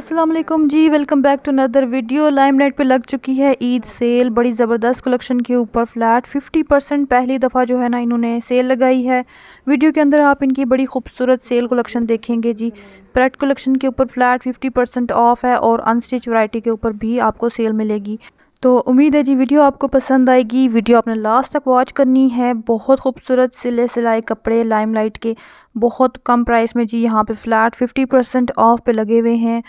Aslam ji welcome back to another video limelight पर लग चुकी है ईद सेल बड़ी ज़बरदस्त कलेक्शन के ऊपर फ्लैट 50 परसेंट पहली दफ़ा जो है ना इन्होंने सेल लगाई है वीडियो के अंदर आप इनकी बड़ी खूबसूरत सेल कलेक्शन देखेंगे जी प्रेट कलेक्शन के ऊपर फ्लैट 50 परसेंट ऑफ है और अनस्टिच वैरायटी के ऊपर भी आपको सेल मिलेगी तो उम्मीद है जी वीडियो आपको पसंद आएगी वीडियो आपने लास्ट तक वॉच करनी है बहुत खूबसूरत सिले सिलाए कपड़े लाइमलाइट के बहुत कम प्राइस में जी यहाँ पे फ्लैट 50 परसेंट ऑफ पे लगे हुए हैं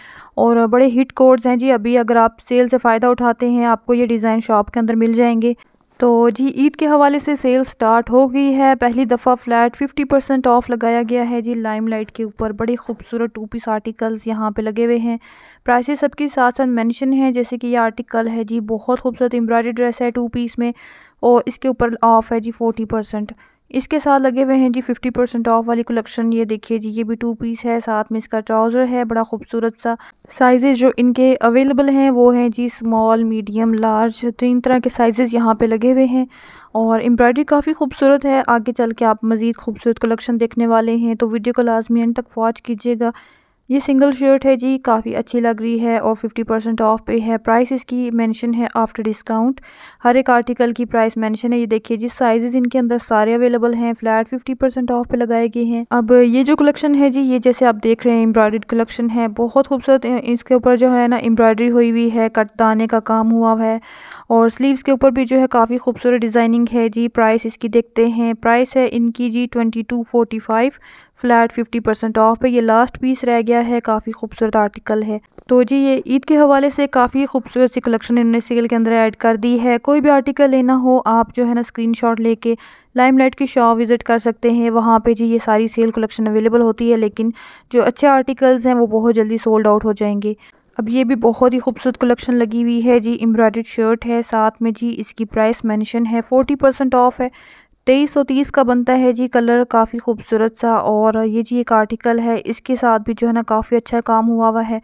और बड़े हिट कोड्स हैं जी अभी अगर आप सेल से फ़ायदा उठाते हैं आपको ये डिज़ाइन शॉप के अंदर मिल जाएंगे तो जी ईद के हवाले से सेल स्टार्ट हो गई है पहली दफ़ा फ्लैट 50 परसेंट ऑफ लगाया गया है जी लाइमलाइट के ऊपर बड़े खूबसूरत टू पीस आर्टिकल्स यहाँ पे लगे हुए हैं प्राइसेस सबके साथ साथ मेंशन है जैसे कि ये आर्टिकल है जी बहुत खूबसूरत एम्ब्रॉयडरी ड्रेस है टू पीस में और इसके ऊपर ऑफ है जी फोर्टी परसेंट इसके साथ लगे हुए हैं जी फिफ्टी परसेंट ऑफ वाली कलेक्शन ये देखिए जी ये भी टू पीस है साथ में इसका ट्राउज़र है बड़ा खूबसूरत सा साइजेज जो इनके अवेलेबल हैं वो हैं जी स्मॉल मीडियम लार्ज तीन तरह के साइजेज़ यहाँ पे लगे हुए हैं और एम्ब्रॉयडरी काफ़ी खूबसूरत है आगे चल के आप मज़ीद खूबसूरत कलेक्शन देखने वाले हैं तो वीडियो को लाजमी एंड तक वॉच कीजिएगा ये सिंगल शर्ट है जी काफ़ी अच्छी लग रही है और 50 परसेंट ऑफ पे है प्राइस इसकी मेंशन है आफ्टर डिस्काउंट हर एक आर्टिकल की प्राइस मेंशन है ये देखिए जी साइजेस इनके अंदर सारे अवेलेबल हैं फ्लैट 50 परसेंट ऑफ पे लगाए गए हैं अब ये जो कलेक्शन है जी ये जैसे आप देख रहे हैं एम्ब्रॉयड कलेक्शन है बहुत खूबसूरत इसके ऊपर जो है ना एम्ब्रॉयडरी हुई हुई है कट दाने का काम हुआ है और स्लीव्स के ऊपर भी जो है काफ़ी खूबसूरत डिज़ाइनिंग है जी प्राइस इसकी देखते हैं प्राइस है इनकी जी twenty two forty five flat fifty percent off है ये लास्ट पीस रह गया है काफ़ी खूबसूरत आर्टिकल है तो जी ये ईद के हवाले से काफ़ी खूबसूरत सी कलेक्शन इन्होंने सेल के अंदर ऐड कर दी है कोई भी आर्टिकल लेना हो आप जो है ना स्क्रीनशॉट लेके लाइमलाइट की शॉप विज़िट कर सकते हैं वहाँ पे जी ये सारी सेल कलेक्शन अवेलेबल होती है लेकिन जो अच्छे आर्टिकल्स हैं वो बहुत जल्दी सोल्ड आउट हो जाएंगे अब ये भी बहुत ही खूबसूरत कलेक्शन लगी हुई है जी एम्ब्रॉयड शर्ट है साथ में जी इसकी प्राइस मेंशन है फोर्टी परसेंट ऑफ है तेईस सौ तीस का बनता है जी कलर काफ़ी खूबसूरत सा और ये जी एक आर्टिकल है इसके साथ भी जो है ना काफ़ी अच्छा काम हुआ हुआ है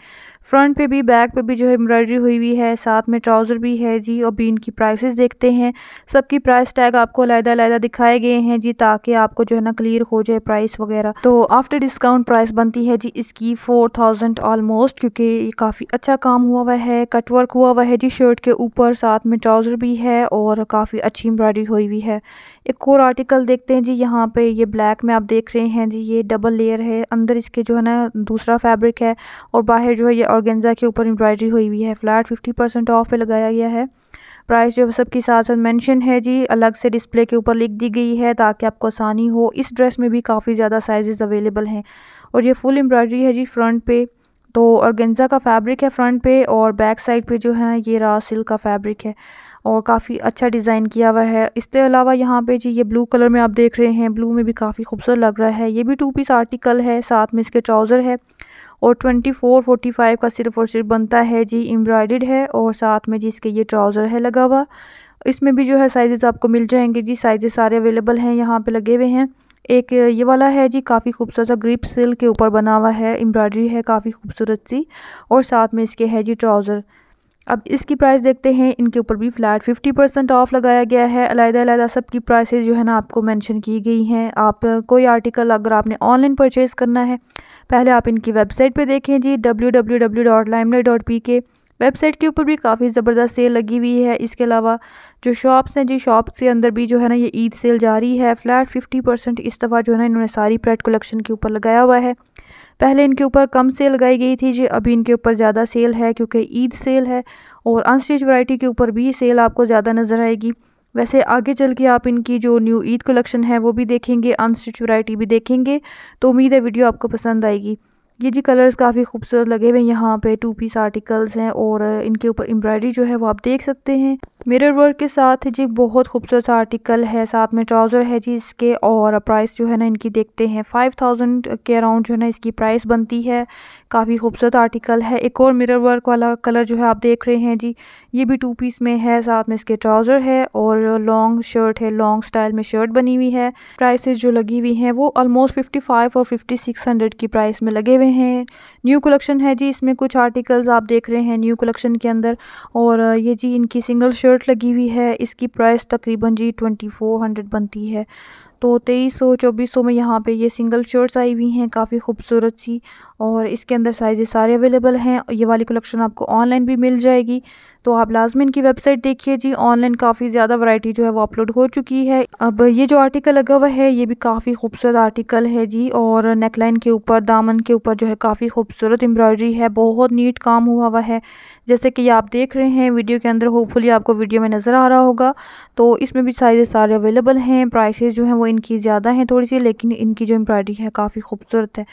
फ्रंट पे भी बैक पे भी जो है एम्ब्रॉयडरी हुई हुई है साथ में ट्राउज़र भी है जी और बीन की प्राइसेस देखते हैं सबकी प्राइस टैग आपको अलहदा अलहदा दिखाए गए हैं जी ताकि आपको जो है ना क्लियर हो जाए प्राइस वगैरह तो आफ्टर डिस्काउंट प्राइस बनती है जी इसकी फोर थाउजेंड ऑलमोस्ट क्योंकि काफ़ी अच्छा काम हुआ हुआ है कटवर्क हुआ हुआ है जी शर्ट के ऊपर साथ में ट्राउज़र भी है और काफ़ी अच्छी एम्ब्रॉयडरी हुई हुई है एक और आर्टिकल देखते हैं जी यहाँ पे ये ब्लैक में आप देख रहे हैं जी ये डबल लेयर है अंदर इसके जो है ना दूसरा फैब्रिक है और बाहर जो है ये ऑर्गेंजा के ऊपर एम्ब्रॉयडरी हुई हुई है फ्लैट फिफ्टी परसेंट ऑफ पे लगाया गया है प्राइस जो सबके साथ साथ मेंशन है जी अलग से डिस्प्ले के ऊपर लिख दी गई है ताकि आपको आसानी हो इस ड्रेस में भी काफ़ी ज़्यादा साइजेस अवेलेबल हैं और ये फुल एम्ब्रॉयडरी है जी फ्रंट पे तो ऑर्गेन्जा का फैब्रिक है फ्रंट पे और बैक साइड पे जो है ये रा सिल्क का फैब्रिक है और काफ़ी अच्छा डिज़ाइन किया हुआ है इसके अलावा यहाँ पे जी ये ब्लू कलर में आप देख रहे हैं ब्लू में भी काफ़ी खूबसूरत लग रहा है ये भी टू पीस आर्टिकल है साथ में इसके ट्राउज़र है और ट्वेंटी फोर फोर्टी फाइव का सिर्फ और सिर्फ बनता है जी एम्ब्रॉयड है और साथ में जी इसके ये ट्राउज़र है लगा हुआ इसमें भी जो है साइज़ आपको मिल जाएंगे जी साइज़ सारे अवेलेबल हैं यहाँ पर लगे हुए हैं एक ये वाला है जी काफ़ी खूबसूरत सा ग्रिप सिल के ऊपर बना हुआ है एम्ब्रॉयडरी है काफ़ी खूबसूरत सी और साथ में इसके है जी ट्राउज़र अब इसकी प्राइस देखते हैं इनके ऊपर भी फ्लैट फिफ्टी परसेंट ऑफ लगाया गया है अलहदा अलहदा सब की प्राइस जो है ना आपको मेंशन की गई हैं आप कोई आर्टिकल अगर आपने ऑनलाइन परचेज़ करना है पहले आप इनकी वेबसाइट पे देखें जी W W W dot dot P K website के ऊपर भी काफ़ी ज़बरदस्त सेल लगी हुई है इसके अलावा जो शॉप्स हैं जी शॉप्स के अंदर भी जो है ना ये ईद सेल जारी है फ्लैट फिफ्टी परसेंट इस दफ़ा जो है ना इन्होंने सारी प्रेड कलेक्शन के ऊपर लगाया हुआ है पहले इनके ऊपर कम सेल लगाई गई थी जी अभी इनके ऊपर ज़्यादा सेल है क्योंकि ईद सेल है और अनस्टिच वाइटी के ऊपर भी सेल आपको ज़्यादा नज़र आएगी वैसे आगे चल के आप इनकी जो न्यू ईद कलेक्शन है वो भी देखेंगे अनस्टिच वैरायटी भी देखेंगे तो उम्मीद है वीडियो आपको पसंद आएगी ये जी कलर्स काफ़ी खूबसूरत लगे हुए हैं यहाँ पे टू पीस आर्टिकल्स हैं और इनके ऊपर एम्ब्रॉयडरी जो है वो आप देख सकते हैं। मिरर वर्क के साथ जी बहुत खूबसूरत सा आर्टिकल है साथ में ट्राउज़र है जी इसके और प्राइस जो है ना इनकी देखते हैं फाइव थाउजेंड के अराउंड जो है ना इसकी प्राइस बनती है काफ़ी खूबसूरत आर्टिकल है एक और मिरर वर्क वाला कलर जो है आप देख रहे हैं जी ये भी टू पीस में है साथ में इसके ट्राउज़र है और लॉन्ग शर्ट है लॉन्ग स्टाइल में शर्ट बनी हुई है प्राइसेज जो लगी हुई हैं वो ऑलमोस्ट फिफ्टी फाइव और फिफ्टी सिक्स हंड्रेड की प्राइस में लगे हुए हैं न्यू कलेक्शन है जी इसमें कुछ आर्टिकल्स आप देख रहे हैं न्यू कलेक्शन के अंदर और ये जी इनकी सिंगल शर्ट शर्ट लगी हुई है इसकी प्राइस तकरीबन जी ट्वेंटी फोर हंड्रेड बनती है तो तेईस सौ चौबीस सौ में यहाँ पे ये सिंगल शर्ट्स आई हुई हैं काफ़ी खूबसूरत सी और इसके अंदर साइज़ सारे अवेलेबल हैं ये वाली कलेक्शन आपको ऑनलाइन भी मिल जाएगी तो आप लाजमी इनकी वेबसाइट देखिए जी ऑनलाइन काफ़ी ज़्यादा वैरायटी जो है वो अपलोड हो चुकी है अब ये जो आर्टिकल लगा हुआ है ये भी काफ़ी खूबसूरत आर्टिकल है जी और नेकलाइन के ऊपर दामन के ऊपर जो है काफ़ी खूबसूरत एम्ब्रॉयडरी है बहुत नीट काम हुआ हुआ है जैसे कि आप देख रहे हैं वीडियो के अंदर होपफुली आपको वीडियो में नज़र आ रहा होगा तो इसमें भी साइज सारे अवेलेबल हैं प्राइसेज जो हैं वो इनकी ज़्यादा हैं थोड़ी सी लेकिन इनकी जो एम्ब्रॉयडरी है काफ़ी खूबसूरत है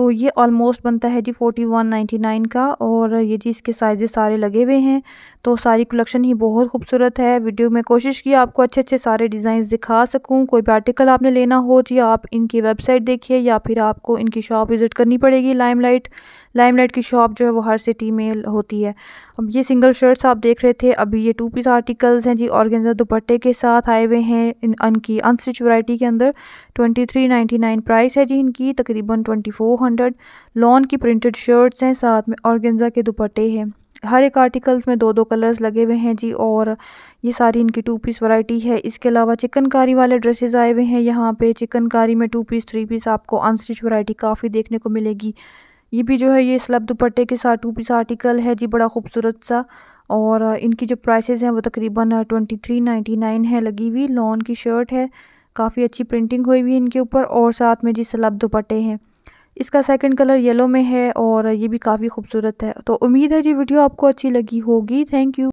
तो ये ऑलमोस्ट बनता है जी फोर्टी वन नाइन्टी नाइन का और ये जी इसके साइज़ सारे लगे हुए हैं तो सारी कलेक्शन ही बहुत खूबसूरत है वीडियो में कोशिश की आपको अच्छे अच्छे सारे डिज़ाइन दिखा सकूँ कोई भी आर्टिकल आपने लेना हो जी आप इनकी वेबसाइट देखिए या फिर आपको इनकी शॉप विज़िट करनी पड़ेगी लाइमलाइट लाइमलाइट की शॉप जो है वो हर सिटी में होती है अब ये सिंगल शर्ट्स आप देख रहे थे अभी ये टू पीस आर्टिकल्स हैं जी ऑर्गेंजा दुपट्टे के साथ आए हुए हैं इन इनकी अनस्टिच वैरायटी के अंदर twenty three ninety nine price है जी इनकी तकरीबन ट्वेंटी फोर हंड्रेड लॉन की प्रिंटेड शर्ट्स हैं साथ में ऑर्गेंजा के दुपट्टे हैं हर एक आर्टिकल्स में दो दो कलर्स लगे हुए हैं जी और ये सारी इनकी टू पीस वैरायटी है इसके अलावा चिकनकारी वाले ड्रेसेस आए हुए हैं यहाँ पे चिकनकारी में टू पीस थ्री पीस आपको अनस्टिच वैरायटी काफ़ी देखने को मिलेगी ये भी जो है ये स्लब दुपट्टे के साथ टू पीस आर्टिकल है जी बड़ा खूबसूरत सा और इनकी जो प्राइसेस हैं वो तकरीबन ट्वेंटी थ्री नाइन्टी नाइन है लगी हुई लॉन की शर्ट है काफ़ी अच्छी प्रिंटिंग हुई हुई इनके ऊपर और साथ में जी स्लब दुपट्टे हैं इसका सेकंड कलर येलो में है और ये भी काफ़ी खूबसूरत है तो उम्मीद है जी वीडियो आपको अच्छी लगी होगी थैंक यू